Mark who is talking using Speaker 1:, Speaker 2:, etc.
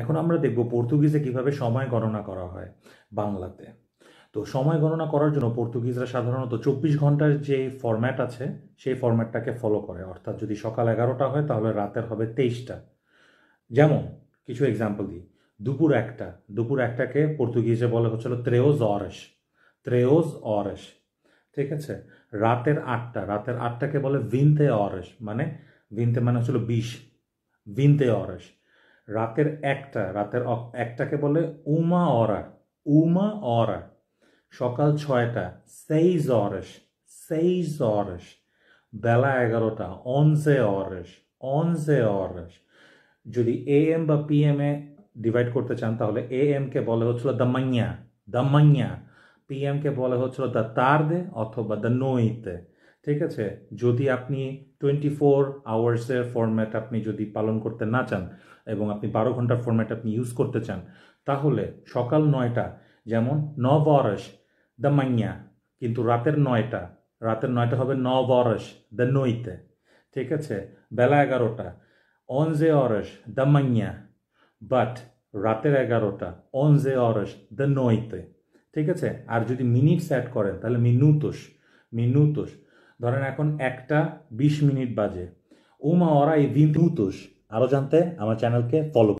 Speaker 1: এখন আমরা দেখব পর্তুগিজে কিভাবে সময় গণনা করা হয় বাংলাতে তো সময় গণনা করার জন্য পর্তুগিজরা সাধারণত চব্বিশ ঘন্টার যে ফরম্যাট আছে সেই ফরম্যাটটাকে ফলো করে অর্থাৎ যদি সকাল এগারোটা হয় তাহলে রাতের হবে তেইশটা যেমন কিছু এক্সাম্পল দিই দুপুর একটা দুপুর একটাকে পর্তুগিজে বলা হচ্ছিল ত্রেওজ অরেস ত্রেওজ অরেস ঠিক আছে রাতের আটটা রাতের আটটাকে বলে ভিনতে অরেস মানে ভিনতে মানে হচ্ছিল বিশ ভিনতে অরেস রাতের একটা রাতের একটাকে বলে উমা অরা উমা অরা সকাল ছয়টা সেইজ অরস সেইজ অরস বেলা এগারোটা অনজে অরস অনজে অরস যদি এ এম বা পি এম এ ডিভাইড করতে চান তাহলে এ এম কে বলে হচ্ছিল দামাইয়া মাইয়া পি এম কে বলে হচ্ছিল তার দে অথবা দ্য নইতে ঠিক আছে যদি আপনি টোয়েন্টি ফোর আওয়ার্সের ফর্ম্যাট আপনি যদি পালন করতে না চান এবং আপনি বারো ঘন্টার ফর্ম্যাট আপনি ইউজ করতে চান তাহলে সকাল নয়টা যেমন নব বরস দ্য মাইয়া কিন্তু রাতের নয়টা রাতের নয়টা হবে ন বরস দ্য নইতে ঠিক আছে বেলা এগারোটা জে অরস দ্য মাইয়া বাট রাতের এগারোটা অন জে অরস দ্য নইতে ঠিক আছে আর যদি মিনিট সেট করেন তাহলে মিনুতোষ মিনুতোষ ধরেন এখন একটা বিশ মিনিট বাজে ওমা ওরা এই ভিন্তুতোষ আরও জানতে আমার চ্যানেলকে ফলো